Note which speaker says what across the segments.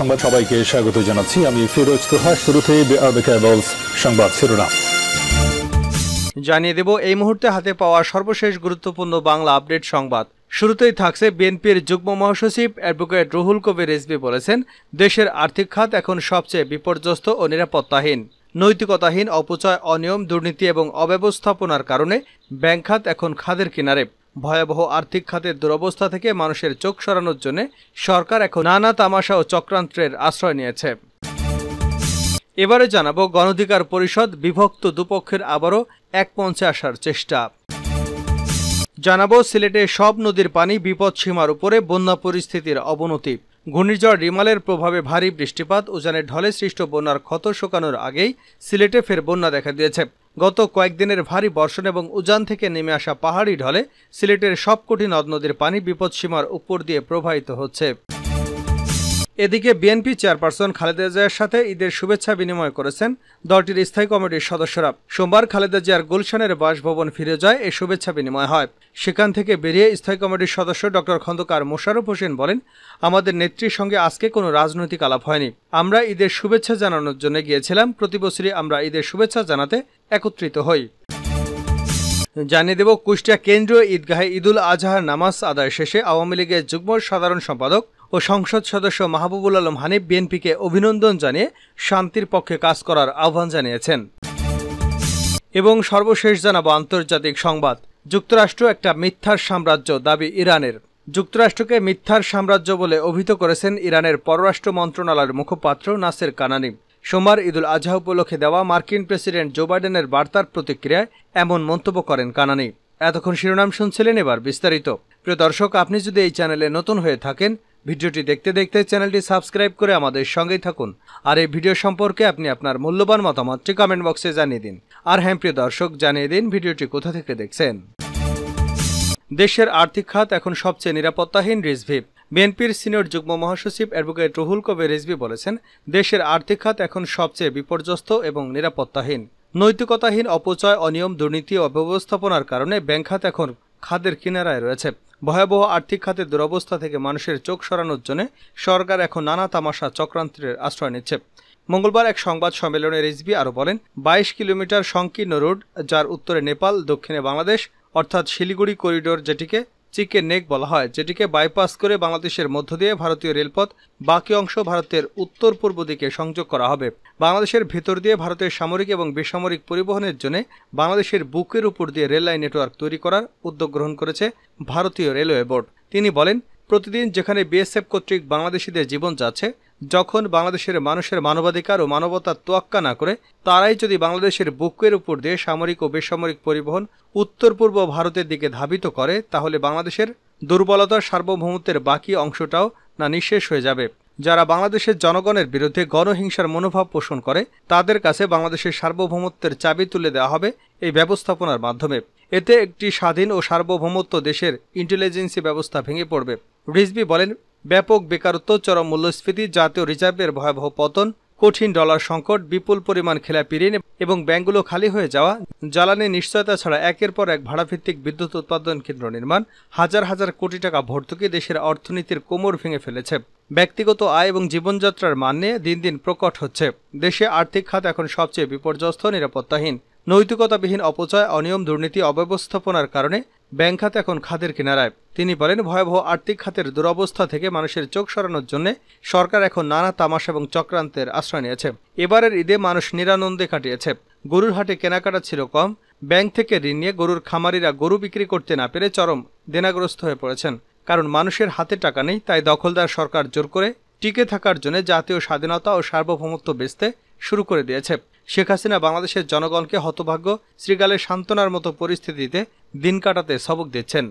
Speaker 1: সংবাদ সবাইকে স্বাগত জানাচ্ছি আমি ফিরোজ তোহা শুরুতে সংবাদ শিরোনাম জানিয়ে দেব এই মুহূর্তে হাতে পাওয়া সর্বশেষ গুরুত্বপূর্ণ বাংলা আপডেট সংবাদ শুরুতেই থাকছে বিএনপির যুগ্ম মহাসচিব অ্যাডভোকেট রুহুল কবির রেজবি বলেছেন দেশের আর্থিক খাত এখন সবচেয়ে বিপর্যস্ত ও নিরাপত্তাহীন নৈতিকতাহীন অপচয় অনিয়ম দুর্নীতি এবং অব্যবস্থাপনার কারণে ব্যাংক খাত এখন খাদের কিনারে ভয়াবহ আর্থিক খাতের দুরবস্থা থেকে মানুষের চোখ সরানোর জন্য সরকার এখন নানা তামাশা ও চক্রান্তের আশ্রয় নিয়েছে এবারে জানাবো গণধিকার পরিষদ বিভক্ত দুপক্ষের আবারও এক আসার চেষ্টা জানাবো সিলেটে সব নদীর পানি বিপদ সীমার উপরে বন্যা পরিস্থিতির অবনতি ঘূর্ণিঝড় রিমালের প্রভাবে ভারী বৃষ্টিপাত উজানের ঢলে সৃষ্ট বন্যার ক্ষত শোকানোর আগেই সিলেটে ফের বন্যা দেখা দিয়েছে গত কয়েকদিনের ভারী বর্ষণ এবং উজান থেকে নেমে আসা পাহাড়ি ঢলে সিলেটের সবকটি নদ নদীর পানি বিপদসীমার উপর দিয়ে প্রবাহিত হচ্ছে এদিকে বিএনপি চেয়ারপারসন খালেদা জিয়ার সাথে ঈদের শুভেচ্ছা বিনিময় করেছেন দলটির স্থায়ী কমিটির সদস্যরা সোমবার খালেদা জিয়ার গুলশানের বাসভবন ফিরে যায় এ শুভেচ্ছা বিনিময় হয় সেখান থেকে বেরিয়ে স্থায়ী কমিটির সদস্য ডক্টর খন্দকার মোশারফ হোসেন বলেন আমাদের নেত্রীর সঙ্গে আজকে কোনো রাজনৈতিক আলাপ হয়নি আমরা ঈদের শুভেচ্ছা জানানোর জন্য গিয়েছিলাম প্রতি বছরই আমরা ঈদের শুভেচ্ছা জানাতে একত্রিত হই জানিয়ে দেব কুষ্টিয়া কেন্দ্রীয় ঈদগাহে ঈদুল আজহার নামাজ আদায় শেষে আওয়ামী লীগের যুগ্ম সাধারণ সম্পাদক ও সংসদ সদস্য মাহবুবুল আলম হানিফ বিএনপিকে অভিনন্দন জানিয়ে শান্তির পক্ষে কাজ করার আহ্বান জানিয়েছেন এবং সর্বশেষ জানাব আন্তর্জাতিক সংবাদ যুক্তরাষ্ট্র একটা মিথ্যার সাম্রাজ্য দাবি ইরানের যুক্তরাষ্ট্রকে মিথ্যার সাম্রাজ্য বলে অভিহিত করেছেন ইরানের পররাষ্ট্র মন্ত্রণালয়ের মুখপাত্র নাসের কানানি সোমবার ঈদুল আজহা উপলক্ষে দেওয়া মার্কিন প্রেসিডেন্ট জো বাইডেনের বার্তার প্রতিক্রিয়ায় এমন মন্তব্য করেন কানানি এতক্ষণ শিরোনাম শুনছিলেন এবার বিস্তারিত প্রিয় দর্শক আপনি যদি এই চ্যানেলে নতুন হয়ে থাকেন ভিডিওটি দেখতে দেখতে চ্যানেলটি সাবস্ক্রাইব করে আমাদের সঙ্গেই থাকুন আর এই ভিডিও সম্পর্কে আপনি আপনার মূল্যবান মতামতটি কমেন্ট বক্সে জানিয়ে দিন আর হ্যাঁ প্রিয় দর্শক জানিয়ে দিন ভিডিওটি কোথা থেকে দেখছেন দেশের আর্থিক খাত এখন সবচেয়ে নিরাপত্তাহীন রিজভিপ বিএনপির সিনিয়র যুগ্ম মহাসচিব অ্যাডভোকেট রুহুল কবির রিজভি বলেছেন দেশের আর্থিক খাত এখন সবচেয়ে বিপর্যস্ত এবং নিরাপত্তাহীন নৈতিকতাহীন অপচয় অনিয়ম দুর্নীতি অব্যবস্থাপনার কারণে ব্যাংক খাত এখন খাদের কিনারায় রয়েছে ভয়াবহ আর্থিক খাতের দুরবস্থা থেকে মানুষের চোখ সরানোর জন্য সরকার এখন নানা তামাশা চক্রান্তের আশ্রয় নিচ্ছে মঙ্গলবার এক সংবাদ সম্মেলনে রিজবি আরও বলেন বাইশ কিলোমিটার সংকীর্ণ রোড যার উত্তরে নেপাল দক্ষিণে বাংলাদেশ অর্থাৎ শিলিগুড়ি করিডোর যেটিকে চিকেন নেক বলা হয় যেটিকে বাইপাস করে বাংলাদেশের মধ্য দিয়ে ভারতীয় রেলপথ বাকি অংশ ভারতের উত্তর পূর্ব দিকে সংযোগ করা হবে বাংলাদেশের ভেতর দিয়ে ভারতের সামরিক এবং বেসামরিক পরিবহনের জন্য বাংলাদেশের বুকের উপর দিয়ে রেললাইন নেটওয়ার্ক তৈরি করার উদ্যোগ গ্রহণ করেছে ভারতীয় রেলওয়ে বোর্ড তিনি বলেন প্রতিদিন যেখানে বিএসএফ কর্তৃক বাংলাদেশিদের জীবন যাচ্ছে যখন বাংলাদেশের মানুষের মানবাধিকার ও মানবতার তোয়াক্কা না করে তারাই যদি বাংলাদেশের বুকের উপর দিয়ে সামরিক ও বেসামরিক পরিবহন উত্তর পূর্ব ভারতের দিকে ধাবিত করে তাহলে বাংলাদেশের দুর্বলতার সার্বভৌমত্বের বাকি অংশটাও না নিঃশেষ হয়ে যাবে যারা বাংলাদেশের জনগণের বিরুদ্ধে গণহিংসার মনোভাব পোষণ করে তাদের কাছে বাংলাদেশের সার্বভৌমত্বের চাবি তুলে দেওয়া হবে এই ব্যবস্থাপনার মাধ্যমে এতে একটি স্বাধীন ও সার্বভৌমত্ব দেশের ইন্টেলিজেন্সি ব্যবস্থা ভেঙে পড়বে রিজবি বলেন ব্যাপক বেকারত্ব চরম মূল্যস্ফীতি জাতীয় রিজার্ভের ভয়াবহ পতন কঠিন ডলার সংকট বিপুল পরিমাণ খেলাপি ঋণ এবং ব্যাংকগুলো খালি হয়ে যাওয়া জ্বালানি নিশ্চয়তা ছাড়া একের পর এক ভাড়াভিত্তিক বিদ্যুৎ উৎপাদন কেন্দ্র নির্মাণ হাজার হাজার কোটি টাকা ভর্তুকি দেশের অর্থনীতির কোমর ভেঙে ফেলেছে ব্যক্তিগত আয় এবং জীবনযাত্রার মান নিয়ে দিন দিন প্রকট হচ্ছে দেশে আর্থিক খাত এখন সবচেয়ে বিপর্যস্ত নিরাপত্তাহীন নৈতিকতাবিহীন অপচয় অনিয়ম দুর্নীতি অব্যবস্থাপনার কারণে ব্যাংক খাত এখন খাদের কিনারায় তিনি বলেন ভয়াবহ আর্থিক খাতের দুরবস্থা থেকে মানুষের চোখ সরানোর জন্য সরকার এখন নানা তামাশা এবং চক্রান্তের আশ্রয় নিয়েছে এবারের ঈদে মানুষ নিরানন্দে কাটিয়েছে গরুর হাটে কেনাকাটা ছিল কম ব্যাংক থেকে ঋণ নিয়ে গরুর খামারিরা গরু বিক্রি করতে না পেরে চরম দেনাগ্রস্ত হয়ে পড়েছেন কারণ মানুষের হাতে টাকা নেই তাই দখলদার সরকার জোর করে টিকে থাকার জন্য জাতীয় স্বাধীনতা ও সার্বভৌমত্ব বেচতে শুরু করে দিয়েছে শেখ হাসিনা বাংলাদেশের জনগণকে হতভাগ্য শ্রীগালের সান্ত্বনার মতো পরিস্থিতিতে দিন কাটাতে সবক দিচ্ছেন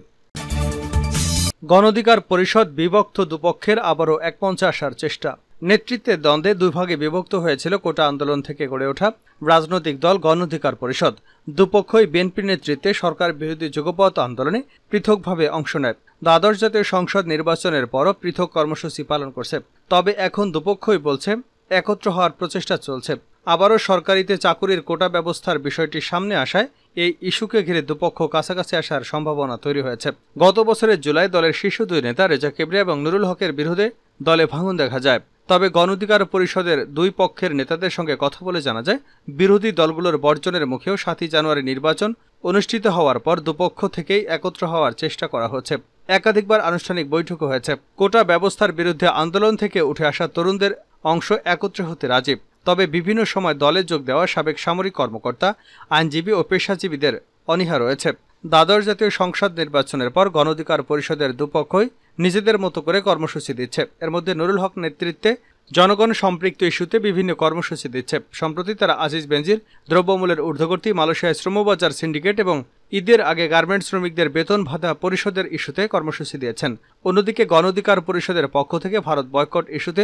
Speaker 1: গণধিকার পরিষদ বিভক্ত দুপক্ষের আবারও একমঞ্চে আসার চেষ্টা নেতৃত্বের দ্বন্দ্বে দুভাগে বিভক্ত হয়েছিল কোটা আন্দোলন থেকে গড়ে ওঠা রাজনৈতিক দল গণধিকার পরিষদ দুপক্ষই বিএনপির নেতৃত্বে সরকার বিরোধী যুগপথ আন্দোলনে পৃথকভাবে অংশ নেয় দ্বাদশ জাতীয় সংসদ নির্বাচনের পরও পৃথক কর্মসূচি পালন করছে তবে এখন দুপক্ষই বলছে একত্র হওয়ার প্রচেষ্টা চলছে আবারও সরকারিতে চাকুরির কোটা ব্যবস্থার বিষয়টি সামনে আসায় এই ইস্যুকে ঘিরে দুপক্ষ কাছাকাছি আসার সম্ভাবনা তৈরি হয়েছে গত বছরের জুলাই দলের শীর্ষ দুই নেতা রেজা কেবরিয়া এবং নুরুল হকের বিরোধে দলে ভাঙন দেখা যায় তবে গণধিকার পরিষদের দুই পক্ষের নেতাদের সঙ্গে কথা বলে জানা যায় বিরোধী দলগুলোর বর্জনের মুখেও সাতই জানুয়ারি নির্বাচন অনুষ্ঠিত হওয়ার পর দুপক্ষ থেকেই একত্র হওয়ার চেষ্টা করা হচ্ছে একাধিকবার আনুষ্ঠানিক বৈঠকও হয়েছে কোটা ব্যবস্থার বিরুদ্ধে আন্দোলন থেকে উঠে আসা তরুণদের অংশ একত্রে হতে রাজীব তবে বিভিন্ন সময় দলে যোগ দেওয়া সাবেক সামরিক কর্মকর্তা আইনজীবী ও পেশাজীবীদের অনীহা রয়েছে দ্বাদশ জাতীয় সংসদ নির্বাচনের পর গণধিকার পরিষদের দুপক্ষই নিজেদের মতো করে কর্মসূচি দিচ্ছে এর মধ্যে নুরুল হক নেতৃত্বে জনগণ সম্পৃক্ত ইস্যুতে বিভিন্ন কর্মসূচি দিচ্ছে সম্প্রতি তারা আজিজ বেঞ্জির দ্রব্যমূল্যের ঊর্ধ্বগতি মালয়েশিয়ায় শ্রমবাজার সিন্ডিকেট এবং ঈদের আগে গার্মেন্টস শ্রমিকদের বেতন ভাতা পরিষদের ইস্যুতে কর্মসূচি দিয়েছেন অন্যদিকে গণঅধিকার পরিষদের পক্ষ থেকে ভারত বয়কট ইস্যুতে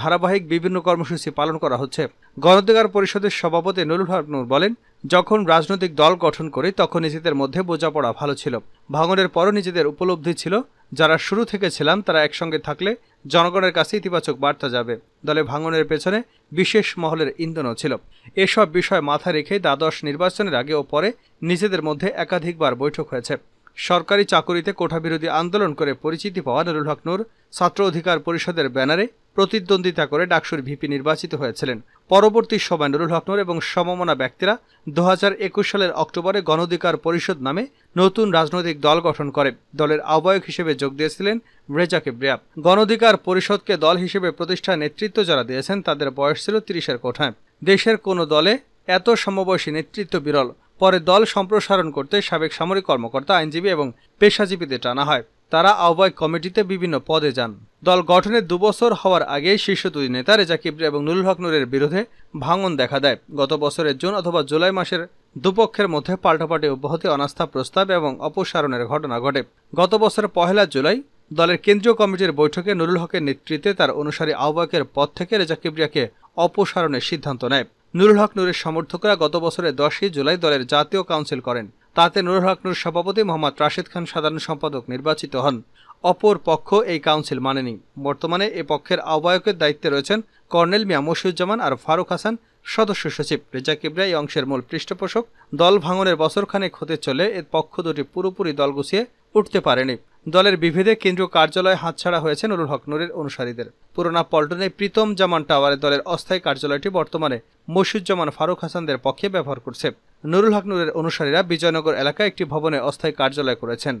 Speaker 1: ধারাবাহিক বিভিন্ন কর্মসূচি পালন করা হচ্ছে গণঅধিকার পরিষদের সভাপতি নুরুল হক নুর বলেন যখন রাজনৈতিক দল গঠন করি তখন নিজেদের মধ্যে বোঝাপড়া ভালো ছিল ভাঙনের পরও নিজেদের উপলব্ধি ছিল যারা শুরু থেকে ছিলাম তারা একসঙ্গে থাকলে জনগণের কাছে ইতিবাচক বার্তা যাবে দলে ভাঙনের পেছনে বিশেষ মহলের ইন্ধনও ছিল এসব বিষয় মাথা রেখে দ্বাদশ নির্বাচনের আগে ও পরে নিজেদের মধ্যে একাধিকবার বৈঠক হয়েছে সরকারি চাকুরিতে কোঠাবিরোধী আন্দোলন করে পরিচিতি পাওয়া নুরুল হক নূর ছাত্র অধিকার পরিষদের ব্যানারে প্রতিদ্বন্দ্বিতা করে ডাকসুর ভিপি নির্বাচিত হয়েছিলেন পরবর্তী সময় নুরুল হক নূর এবং সমমনা ব্যক্তিরা দু সালের অক্টোবরে গণধিকার পরিষদ নামে নতুন রাজনৈতিক দল গঠন করে দলের আহ্বায়ক হিসেবে যোগ দিয়েছিলেন রেজা কিব্রিয়া গণধিকার পরিষদকে দল হিসেবে প্রতিষ্ঠা নেতৃত্ব যারা দিয়েছেন তাদের বয়স ছিল তিরিশের কোঠায় দেশের কোনো দলে এত সমবয়সী নেতৃত্ব বিরল পরে দল সম্প্রসারণ করতে সাবেক সামরিক কর্মকর্তা আইনজীবী এবং পেশাজীবীদের টানা হয় তারা আহ্বায়ক কমিটিতে বিভিন্ন পদে যান দল গঠনের দুবছর হওয়ার আগে শীর্ষ দুই নেতা রেজা কিবরি এবং নুরুল হক নুরের বিরুদ্ধে ভাঙন দেখা দেয় গত বছরের জুন অথবা জুলাই মাসের দুপক্ষের মধ্যে পাল্টাপাল্টি অব্যাহতি অনাস্থা প্রস্তাব এবং অপসারণের ঘটনা ঘটে গত বছরের পহেলা জুলাই দলের কেন্দ্রীয় কমিটির বৈঠকে নুরুল হকের নেতৃত্বে তার অনুসারী আহ্বায়কের পদ থেকে রেজা কিবরিয়াকে অপসারণের সিদ্ধান্ত নেয় নুরুল হক নুরের সমর্থকরা গত বছরের দশই জুলাই দলের জাতীয় কাউন্সিল করেন তাতে নুরুল হক নুর সভাপতি মোহাম্মদ রাশেদ খান সাধারণ সম্পাদক নির্বাচিত হন অপর পক্ষ এই কাউন্সিল মানেনি বর্তমানে এ পক্ষের আহ্বায়কের দায়িত্বে রয়েছেন কর্নেল মিয়া মশিউজ্জামান আর ফারুক হাসান সদস্য সচিব রেজা কিবরা এই অংশের মূল পৃষ্ঠপোষক দল ভাঙনের বছরখানেক হতে চলে এর পক্ষ দুটি পুরোপুরি দল গুছিয়ে উঠতে পারেনি দলের বিভেদে কেন্দ্রীয় কার্যালয় হাতছাড়া হয়েছে নুরুল হক নুরের অনুসারীদের পুরোনা পল্টনে প্রীতম জামান টাওয়ারে দলের অস্থায়ী কার্যালয়টি বর্তমানে মসিউজ্জামান ফারুক হাসানদের পক্ষে ব্যবহার করছে নুরুল হক নুরের অনুসারীরা বিজয়নগর এলাকায় একটি ভবনে অস্থায়ী কার্যালয় করেছেন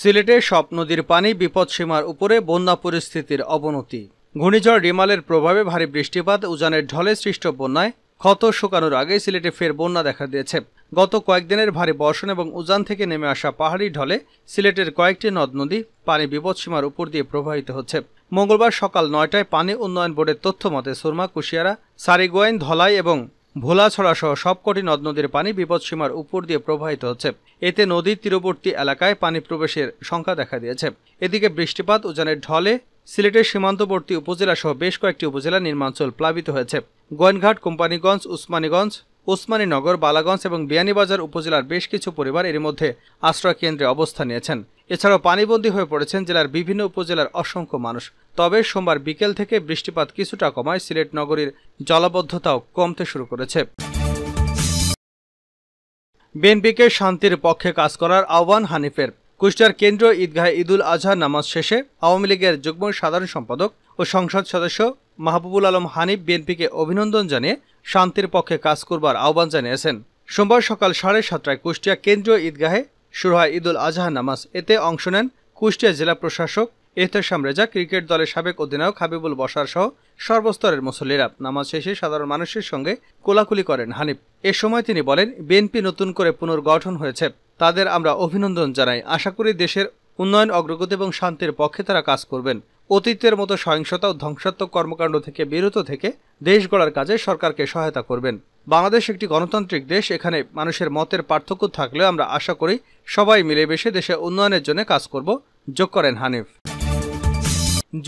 Speaker 1: সিলেটে সব নদীর পানি বিপদসীমার উপরে বন্যা পরিস্থিতির অবনতি ঘূর্ণিঝড় রিমালের প্রভাবে ভারী বৃষ্টিপাত উজানের ঢলে সৃষ্ট বন্যায় ক্ষত শুকানোর আগে সিলেটে ফের বন্যা দেখা দিয়েছে গত কয়েকদিনের ভারী বর্ষণ এবং উজান থেকে নেমে আসা পাহাড়ি ঢলে সিলেটের কয়েকটি নদ নদী পানি বিপদসীমার উপর দিয়ে প্রবাহিত হচ্ছে মঙ্গলবার সকাল নয়টায় পানি উন্নয়ন বোর্ডের তথ্য মতে সুরমা কুশিয়ারা সারিগোয়াইন ধলাই এবং ভোলাছড়া সহ সবকটি নদ নদীর পানি বিপদসীমার উপর দিয়ে প্রবাহিত হচ্ছে এতে নদীর তীরবর্তী এলাকায় পানি প্রবেশের সংখ্যা দেখা দিয়েছে এদিকে বৃষ্টিপাত উজানের ঢলে সিলেটের সীমান্তবর্তী উপজেলা সহ বেশ কয়েকটি উপজেলা নির্মাঞ্চল প্লাবিত হয়েছে গোয়েনঘাট কোম্পানিগঞ্জ উসমানীগঞ্জ ওসমানীনগর বালাগঞ্জ এবং বিয়ানীবাজার উপজেলার বেশ কিছু পরিবার এর মধ্যে আশ্রয় কেন্দ্রে অবস্থান নিয়েছেন এছাড়াও পানিবন্দী হয়ে পড়েছেন জেলার বিভিন্ন উপজেলার অসংখ্য মানুষ তবে সোমবার বিকেল থেকে বৃষ্টিপাত কিছুটা কমায় সিলেট নগরীর জলাবদ্ধতাও কমতে শুরু করেছে বিএনপিকে শান্তির পক্ষে কাজ করার আহ্বান হানিফের কুষ্টার কেন্দ্রীয় ঈদগাহে ঈদুল আজহার নামাজ শেষে আওয়ামী লীগের যুগ্ম সাধারণ সম্পাদক ও সংসদ সদস্য মাহবুবুল আলম হানিফ বিএনপিকে অভিনন্দন জানিয়ে শান্তির পক্ষে কাজ করবার আহ্বান জানিয়েছেন সোমবার সকাল সাড়ে সাতটায় কুষ্টিয়া কেন্দ্রীয় ঈদগাহে শুরু হয় ঈদুল আজহা নামাজ এতে অংশ নেন কুষ্টিয়া জেলা প্রশাসক এহতেশাম রেজা ক্রিকেট দলের সাবেক অধিনায়ক হাবিবুল বসার সহ সর্বস্তরের মুসল্লিরা নামাজ শেষে সাধারণ মানুষের সঙ্গে কোলাকুলি করেন হানিফ এ সময় তিনি বলেন বিএনপি নতুন করে পুনর্গঠন হয়েছে তাদের আমরা অভিনন্দন জানাই আশা করি দেশের উন্নয়ন অগ্রগতি এবং শান্তির পক্ষে তারা কাজ করবেন অতীতের মতো সহিংসতা ও ধ্বংসাত্মক কর্মকাণ্ড থেকে বিরত থেকে দেশ গড়ার কাজে সরকারকে সহায়তা করবেন বাংলাদেশ একটি গণতান্ত্রিক দেশ এখানে মানুষের মতের পার্থক্য থাকলে আমরা আশা করি সবাই মিলেমিশে দেশে উন্নয়নের জন্য কাজ করব যোগ করেন হানিফ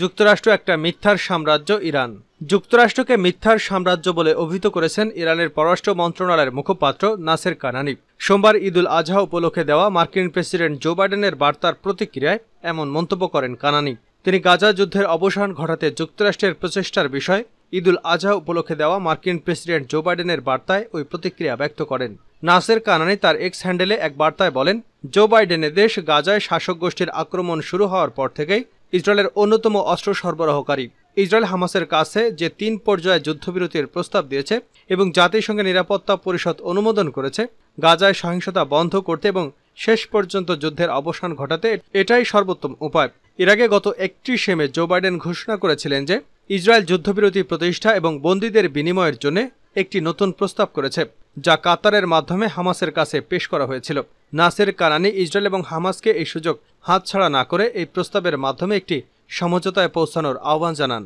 Speaker 1: যুক্তরাষ্ট্র একটা মিথ্যার সাম্রাজ্য ইরান যুক্তরাষ্ট্রকে মিথ্যার সাম্রাজ্য বলে অভিহিত করেছেন ইরানের পররাষ্ট্র মন্ত্রণালয়ের মুখপাত্র নাসের কানানি সোমবার ঈদুল আজহা উপলক্ষে দেওয়া মার্কিন প্রেসিডেন্ট জো বাইডেনের বার্তার প্রতিক্রিয়ায় এমন মন্তব্য করেন কানানি তিনি গাজা যুদ্ধের অবসান ঘটাতে যুক্তরাষ্ট্রের প্রচেষ্টার বিষয় ঈদুল আজহা উপলক্ষে দেওয়া মার্কিন প্রেসিডেন্ট জো বাইডেনের বার্তায় ওই প্রতিক্রিয়া ব্যক্ত করেন নাসের কানানি তার এক্স হ্যান্ডেলে এক বার্তায় বলেন জো বাইডেনের দেশ গাজায় শাসক গোষ্ঠীর আক্রমণ শুরু হওয়ার পর থেকেই ইসরায়েলের অন্যতম অস্ত্র সরবরাহকারী ইসরায়েল হামাসের কাছে যে তিন পর্যায়ে যুদ্ধবিরতির প্রস্তাব দিয়েছে এবং জাতিসংঘের নিরাপত্তা পরিষদ অনুমোদন করেছে গাজায় সহিংসতা বন্ধ করতে এবং শেষ পর্যন্ত যুদ্ধের অবসান ঘটাতে এটাই সর্বোত্তম উপায় এর আগে গত একত্রিশে মে জো বাইডেন ঘোষণা করেছিলেন যে ইসরায়েল যুদ্ধবিরতি প্রতিষ্ঠা এবং বন্দীদের বিনিময়ের জন্য একটি নতুন প্রস্তাব করেছে যা কাতারের মাধ্যমে হামাসের কাছে পেশ করা হয়েছিল নাসের কারানি ইসরায়েল এবং হামাসকে এই সুযোগ হাতছাড়া না করে এই প্রস্তাবের মাধ্যমে একটি সমঝোতায় পৌঁছানোর আহ্বান জানান